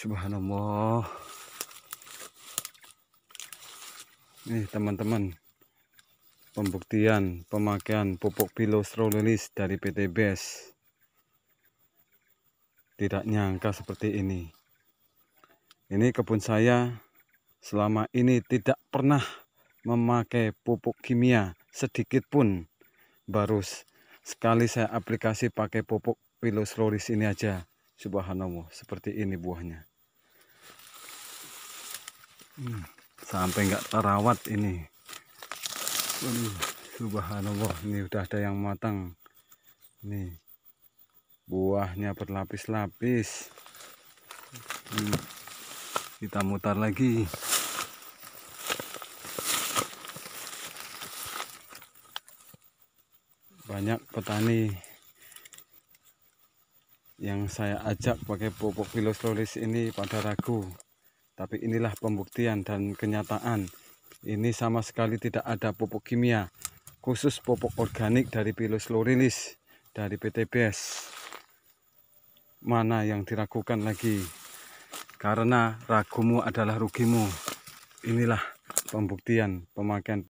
subhanallah nih teman-teman pembuktian pemakaian pupuk pilostrolilis dari PT BES tidak nyangka seperti ini ini kebun saya selama ini tidak pernah memakai pupuk kimia sedikit pun baru sekali saya aplikasi pakai pupuk pilostrolilis ini aja subhanallah seperti ini buahnya hmm, sampai nggak terawat ini Aduh, subhanallah ini udah ada yang matang nih buahnya berlapis-lapis hmm, kita mutar lagi banyak petani yang saya ajak pakai pupuk filoslolis ini pada ragu tapi inilah pembuktian dan kenyataan ini sama sekali tidak ada pupuk kimia khusus pupuk organik dari filoslolis dari PTBS mana yang diragukan lagi karena ragumu adalah rugimu inilah pembuktian pemakaian